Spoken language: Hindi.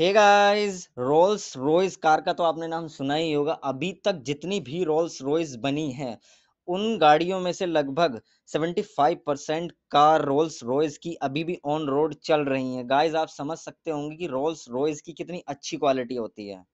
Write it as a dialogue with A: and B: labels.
A: हे गाइस रोल्स रॉयस कार का तो आपने नाम सुना ही होगा अभी तक जितनी भी रोल्स रॉयस बनी है उन गाड़ियों में से लगभग 75 परसेंट कार रोल्स रॉयस की अभी भी ऑन रोड चल रही हैं गाइस आप समझ सकते होंगे कि रोल्स रॉयस की कितनी अच्छी क्वालिटी होती है